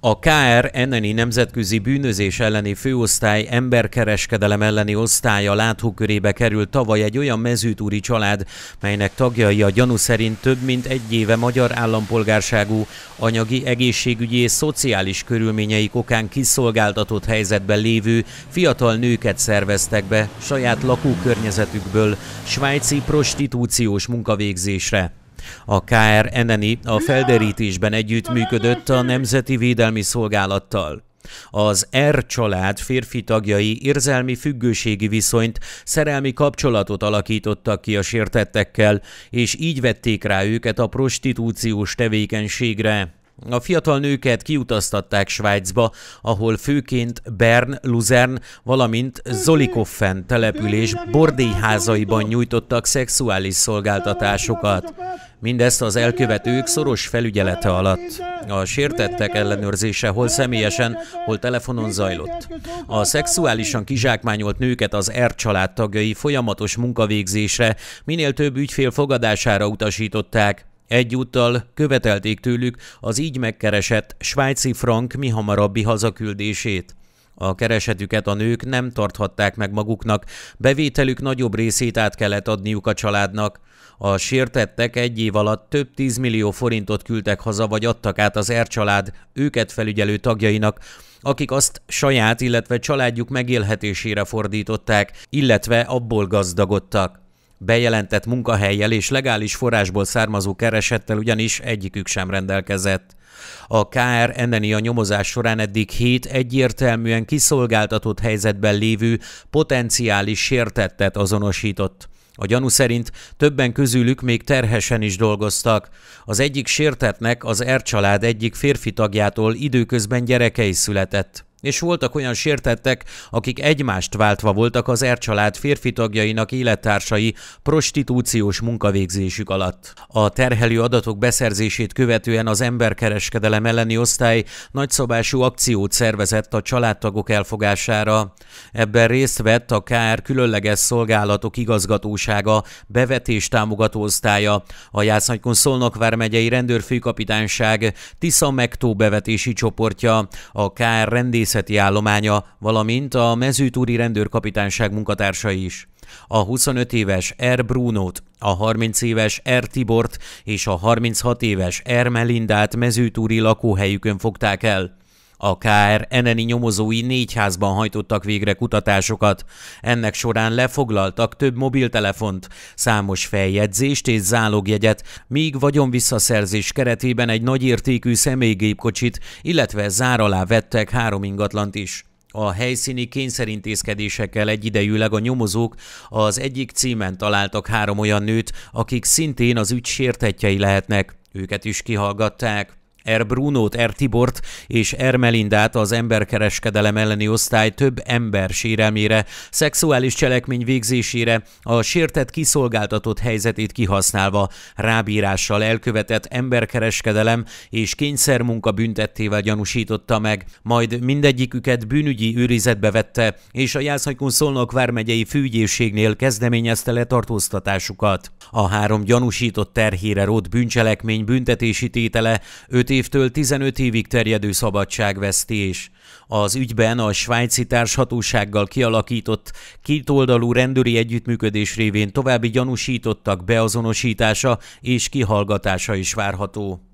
A KR enneni Nemzetközi Bűnözés elleni főosztály emberkereskedelem elleni osztálya látókörébe került tavaly egy olyan mezőtúri család, melynek tagjai a gyanú szerint több mint egy éve magyar állampolgárságú, anyagi, egészségügyi és szociális körülményei okán kiszolgáltatott helyzetben lévő fiatal nőket szerveztek be saját lakókörnyezetükből svájci prostitúciós munkavégzésre. A K.R. Eneni a felderítésben együttműködött a Nemzeti Védelmi Szolgálattal. Az R család férfi tagjai érzelmi függőségi viszonyt, szerelmi kapcsolatot alakítottak ki a sértettekkel, és így vették rá őket a prostitúciós tevékenységre. A fiatal nőket kiutaztatták Svájcba, ahol főként Bern, Luzern, valamint Zolikoffen település bordélyházaiban nyújtottak szexuális szolgáltatásokat. Mindezt az elkövetők szoros felügyelete alatt. A sértettek ellenőrzése hol személyesen, hol telefonon zajlott. A szexuálisan kizsákmányolt nőket az R családtagjai folyamatos munkavégzésre, minél több ügyfél fogadására utasították, Egyúttal követelték tőlük az így megkeresett svájci frank hamarabbi hazaküldését. A keresetüket a nők nem tarthatták meg maguknak, bevételük nagyobb részét át kellett adniuk a családnak. A sértettek egy év alatt több tízmillió millió forintot küldtek haza vagy adtak át az ercsalád család őket felügyelő tagjainak, akik azt saját, illetve családjuk megélhetésére fordították, illetve abból gazdagodtak bejelentett munkahelyjel és legális forrásból származó keresettel ugyanis egyikük sem rendelkezett. A KR enneni a nyomozás során eddig hét egyértelműen kiszolgáltatott helyzetben lévő potenciális sértettet azonosított. A gyanú szerint többen közülük még terhesen is dolgoztak. Az egyik sértetnek az R család egyik férfi tagjától időközben gyerekei született és voltak olyan sértettek, akik egymást váltva voltak az ercsalád férfi tagjainak élettársai prostitúciós munkavégzésük alatt. A terhelő adatok beszerzését követően az emberkereskedelem elleni osztály nagyszabású akciót szervezett a családtagok elfogására. Ebben részt vett a KR különleges szolgálatok igazgatósága, bevetés támogató osztálya, a Jásznagykon Szolnok vármegyei rendőrfőkapitányság, Tisza Megtó bevetési csoportja, a KR rendész régészeti állománya, valamint a mezőtúri rendőrkapitányság munkatársa is. A 25 éves R. Brunót, a 30 éves R. Tibort és a 36 éves R. Melindát mezőtúri lakóhelyükön fogták el. A KR eneni nyomozói négy házban hajtottak végre kutatásokat. Ennek során lefoglaltak több mobiltelefont, számos feljegyzést és zálogjegyet, míg visszaszerzés keretében egy nagyértékű személygépkocsit, illetve zár alá vettek három ingatlant is. A helyszíni kényszerintézkedésekkel egyidejűleg a nyomozók az egyik címen találtak három olyan nőt, akik szintén az ügy sértetjei lehetnek. Őket is kihallgatták. R. Brunót, R. Tibort és R. Melindát az emberkereskedelem elleni osztály több ember sérelmére, szexuális cselekmény végzésére, a sértett kiszolgáltatott helyzetét kihasználva, rábírással elkövetett emberkereskedelem és kényszermunka büntettével gyanúsította meg, majd mindegyiküket bűnügyi őrizetbe vette, és a Jászhajkun Szolnok vármegyei főügyészségnél kezdeményezte letartóztatásukat. A három gyanúsított terhére rót bűncselekmény büntetési tétele 5 évtől 15 évig terjedő szabadságvesztés. Az ügyben a svájci társhatósággal kialakított kétoldalú rendőri együttműködés révén további gyanúsítottak beazonosítása és kihallgatása is várható.